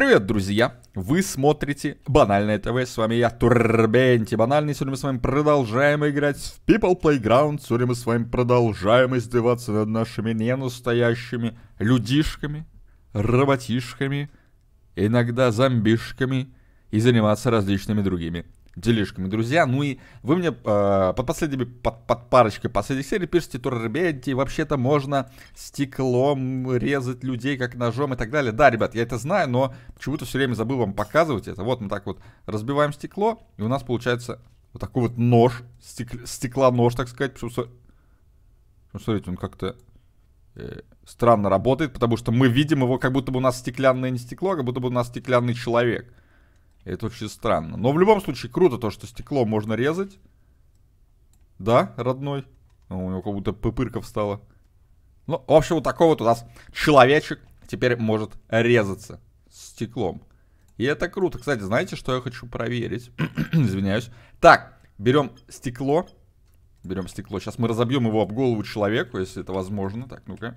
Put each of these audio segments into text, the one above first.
Привет, друзья! Вы смотрите Банальное ТВ, с вами я, Турбенти Банальный. Сегодня мы с вами продолжаем играть в People Playground. Сегодня мы с вами продолжаем издеваться над нашими ненастоящими людишками, роботишками, иногда зомбишками и заниматься различными другими делишками, друзья. Ну и вы мне э, под последними, под, под парочкой последних серий пишите, турбейте, и вообще-то можно стеклом резать людей как ножом и так далее. Да, ребят, я это знаю, но почему-то все время забыл вам показывать это. Вот мы так вот разбиваем стекло, и у нас получается вот такой вот нож, стек, нож, так сказать. Потому что, ну, смотрите, он как-то э, странно работает, потому что мы видим его, как будто бы у нас стеклянное не стекло, а как будто бы у нас стеклянный человек. Это очень странно. Но в любом случае круто то, что стекло можно резать. Да, родной? О, у него как будто пупырка встала. Ну, в общем, вот такой вот у нас человечек теперь может резаться стеклом. И это круто. Кстати, знаете, что я хочу проверить? Извиняюсь. Так, берем стекло. Берем стекло. Сейчас мы разобьем его об голову человеку, если это возможно. Так, ну-ка. ну,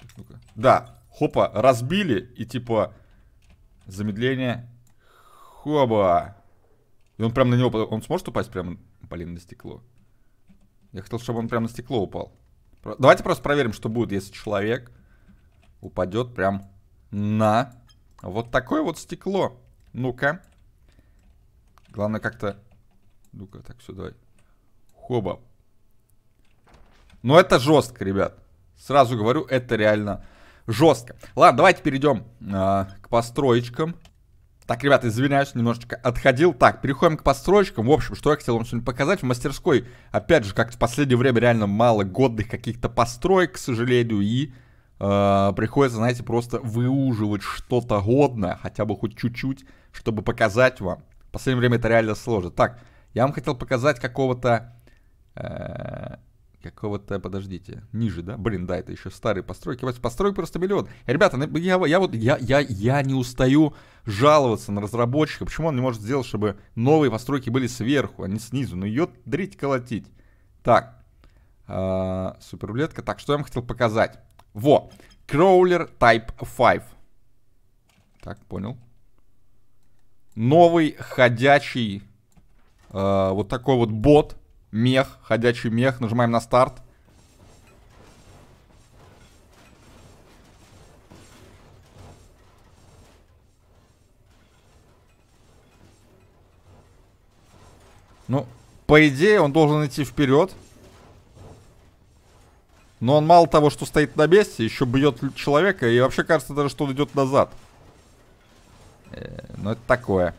Так, ну -ка. Да, хопа, разбили. И типа замедление Хоба. И он прям на него... Он сможет упасть прямо, блин, на стекло? Я хотел, чтобы он прям на стекло упал. Давайте просто проверим, что будет, если человек упадет прям на вот такое вот стекло. Ну-ка. Главное как-то... Ну-ка, так, все, давай. Хоба. Ну, это жестко, ребят. Сразу говорю, это реально жестко. Ладно, давайте перейдем э, а, к построечкам. Так, ребята, извиняюсь, немножечко отходил. Так, переходим к постройкам. В общем, что я хотел вам сегодня показать. В мастерской, опять же, как в последнее время реально мало годных каких-то построек, к сожалению, и э, приходится, знаете, просто выуживать что-то годное, хотя бы хоть чуть-чуть, чтобы показать вам. В последнее время это реально сложно. Так, я вам хотел показать какого-то... Э, Какого-то, подождите, ниже, да? Блин, да, это еще старые постройки. построй просто миллион. Ребята, ну, я, я вот, я, я, я не устаю жаловаться на разработчика. Почему он не может сделать, чтобы новые постройки были сверху, а не снизу? Ну, ее дрить колотить. Так, а, суперрулетка. Так, что я вам хотел показать? Во, Кроулер Type 5. Так, понял. Новый ходячий а, вот такой вот бот Мех, ходячий мех. Нажимаем на старт. Ну, по идее, он должен идти вперед. Но он мало того, что стоит на месте, еще бьет человека. И вообще кажется даже, что он идет назад. Э, ну, это такое.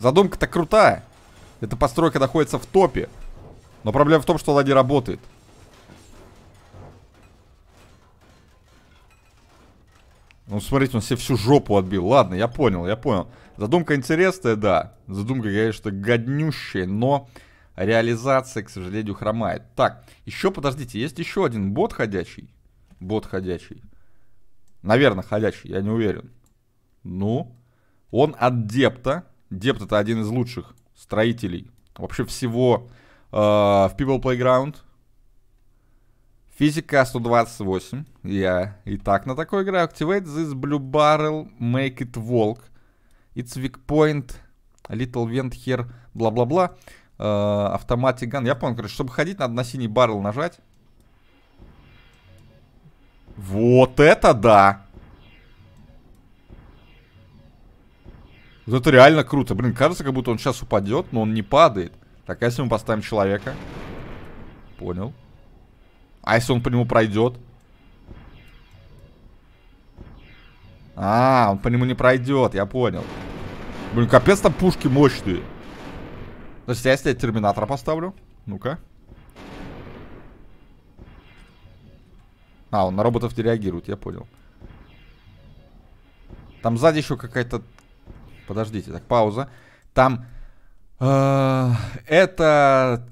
Задумка-то крутая. Эта постройка находится в топе. Но проблема в том, что она не работает. Ну, смотрите, он себе всю жопу отбил. Ладно, я понял, я понял. Задумка интересная, да. Задумка, конечно, годнющая, но реализация, к сожалению, хромает. Так, еще, подождите, есть еще один бот ходячий. Бот ходячий. Наверное, ходячий, я не уверен. Ну, он от Депта. Депт это один из лучших строителей, вообще всего э, в People Playground. Физика 128. Я и так на такой играю. Activate this blue barrel, make it walk. It's weak point, little vent here, бла-бла-бла. Э, автоматик ган. Я понял, короче, чтобы ходить, надо на синий баррел нажать. Вот это да! Вот это реально круто. Блин, кажется, как будто он сейчас упадет, но он не падает. Так, а если мы поставим человека? Понял. А если он по нему пройдет? А, он по нему не пройдет, я понял. Блин, капец там пушки мощные. То есть, а если я терминатора поставлю? Ну-ка. А, он на роботов не реагирует, я понял. Там сзади еще какая-то подождите, так, пауза. Там э, это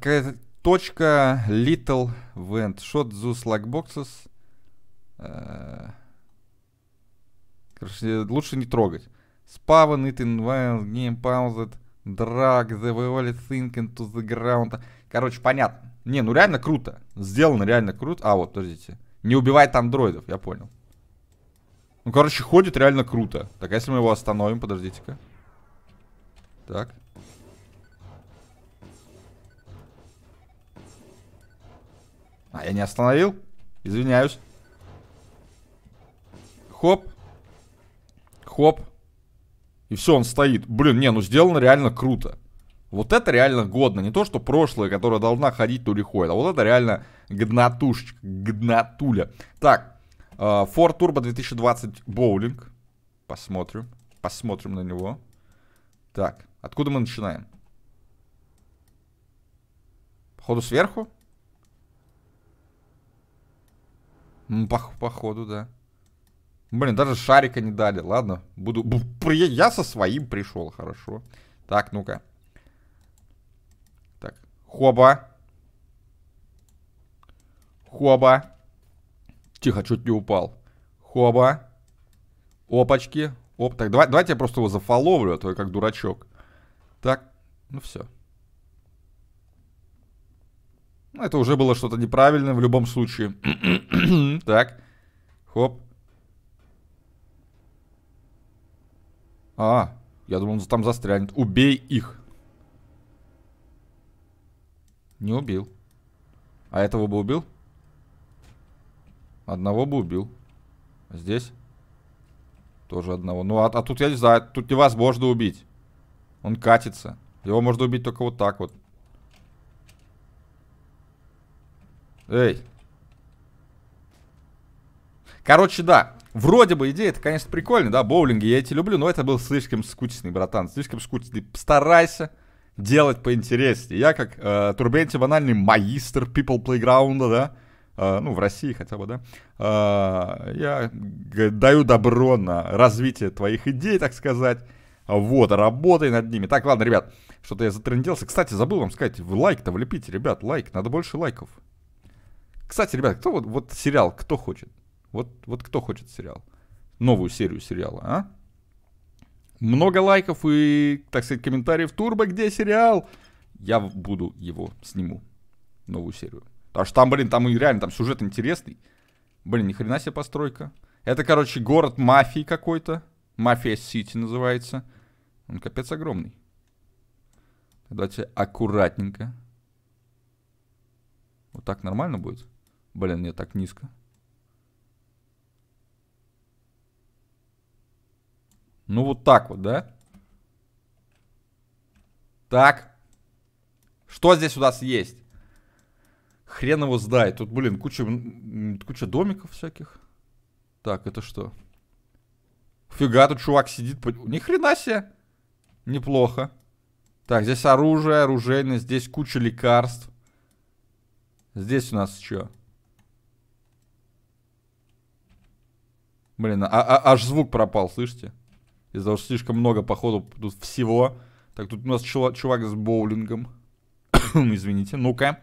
точка little vent. Shot those lockboxes. Э, короче, лучше не трогать. Spawn it in wild game paused. Drag the wall think into the ground. Короче, понятно. Не, ну реально круто. Сделано реально круто. А, вот, подождите. Не убивает андроидов, я понял. Ну, короче, ходит реально круто. Так, а если мы его остановим? Подождите-ка. Так. А, я не остановил? Извиняюсь. Хоп. Хоп. И все, он стоит. Блин, не, ну сделано реально круто. Вот это реально годно. Не то, что прошлое, которое должна ходить, то ли ходит. А вот это реально гнатушечка, гнатуля. Так, а, Ford Turbo 2020 боулинг. Посмотрим. Посмотрим на него. Так, откуда мы начинаем? Походу сверху? По походу, да. Блин, даже шарика не дали. Ладно, буду... Я со своим пришел, хорошо. Так, ну-ка. Так, хоба. Хоба. Тихо, чуть не упал. Хоба. Опачки. Оп, так, давай, давайте я просто его зафоловлю, а то я как дурачок. Так, ну все. Ну, это уже было что-то неправильное в любом случае. так, хоп. А, я думал, он там застрянет. Убей их. Не убил. А этого бы убил? Одного бы убил. Здесь? Тоже одного. Ну, а, а тут, я не знаю, тут невозможно убить. Он катится. Его можно убить только вот так вот. Эй. Короче, да. Вроде бы идея, это, конечно, прикольно, да, боулинги, я эти люблю, но это был слишком скучный, братан, слишком скучный. Старайся делать поинтереснее. Я как э, Турбенти банальный магистр People Playground, да, Э, ну, в России хотя бы, да, э, я даю добро на развитие твоих идей, так сказать, вот, работай над ними. Так, ладно, ребят, что-то я затрендился. Кстати, забыл вам сказать, в лайк-то влепите, ребят, лайк, надо больше лайков. Кстати, ребят, кто вот, вот сериал, кто хочет? Вот, вот кто хочет сериал? Новую серию сериала, а? Много лайков и, так сказать, комментариев. Турбо, где сериал? Я буду его, сниму. Новую серию. Потому что там, блин, там и реально, там сюжет интересный. Блин, ни хрена себе постройка. Это, короче, город мафии какой-то. Мафия Сити называется. Он капец огромный. Давайте аккуратненько. Вот так нормально будет? Блин, нет, так низко. Ну вот так вот, да? Так. Что здесь у нас есть? Хрен его знает. Тут, блин, куча, куча домиков всяких. Так, это что? Фига, тут чувак сидит. Ни хрена себе. Неплохо. Так, здесь оружие, оружейное. Здесь куча лекарств. Здесь у нас что? Блин, а, а, аж звук пропал, слышите? Из-за того, что слишком много, походу, тут всего. Так, тут у нас чувак, чувак с боулингом. Извините, ну-ка.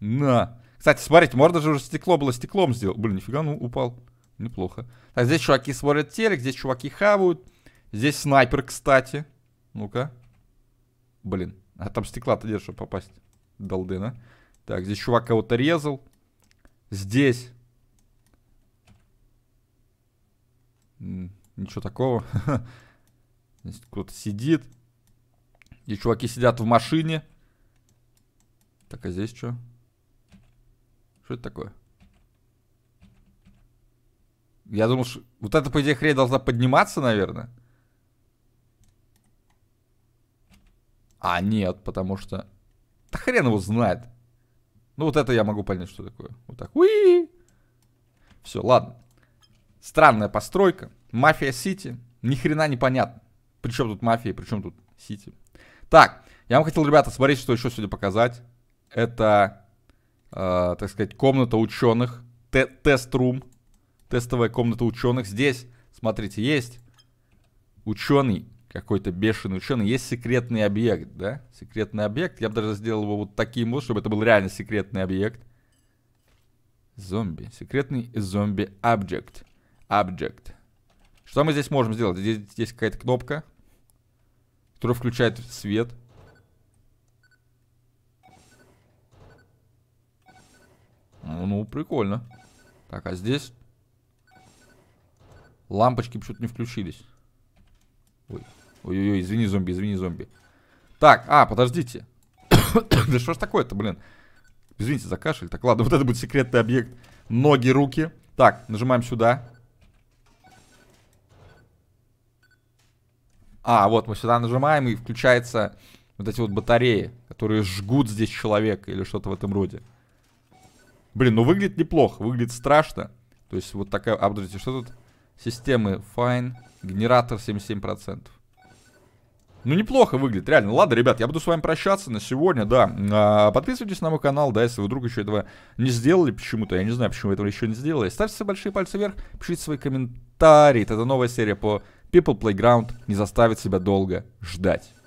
На. Кстати, смотрите, можно же уже стекло было стеклом сделать. Блин, нифига, ну упал. Неплохо. Так, здесь чуваки смотрят телек, здесь чуваки хавают. Здесь снайпер, кстати. Ну-ка. Блин, а там стекла-то где, чтобы попасть? Долдына. Так, здесь чувак кого-то резал. Здесь. Ничего такого. Здесь кто-то сидит. И чуваки сидят в машине. Так, а здесь что? Что это такое? Я думал, что... Вот эта, по идее, хрень должна подниматься, наверное. А, нет, потому что... Да хрен его знает. Ну, вот это я могу понять, что такое. Вот так. Уи! Все, ладно. Странная постройка. Мафия Сити. Ни хрена непонятно. Причем тут мафия, причем тут Сити. Так, я вам хотел, ребята, смотреть, что еще сегодня показать. Это э, так сказать, комната ученых, те тест-рум, тестовая комната ученых. Здесь, смотрите, есть ученый, какой-то бешеный ученый, есть секретный объект, да? Секретный объект. Я бы даже сделал его вот таким вот, чтобы это был реально секретный объект. Зомби. Секретный зомби-объект. Объект. Что мы здесь можем сделать? Здесь, здесь какая-то кнопка, которая включает свет. ну, прикольно. Так, а здесь... Лампочки почему-то не включились. Ой. ой ой извини, зомби, извини, зомби. Так, а, подождите. да что ж такое-то, блин? Извините за кашель. Так, ладно, вот это будет секретный объект. Ноги, руки. Так, нажимаем сюда. А, вот мы сюда нажимаем и включается вот эти вот батареи, которые жгут здесь человека или что-то в этом роде. Блин, ну выглядит неплохо, выглядит страшно. То есть вот такая... А, подождите, что тут? Системы, fine, генератор 77%. Ну, неплохо выглядит, реально. Ладно, ребят, я буду с вами прощаться на сегодня, да. А, подписывайтесь на мой канал, да, если вы вдруг еще этого не сделали почему-то. Я не знаю, почему этого еще не сделали. Ставьте большие пальцы вверх, пишите свои комментарии. Это новая серия по People Playground не заставит себя долго ждать.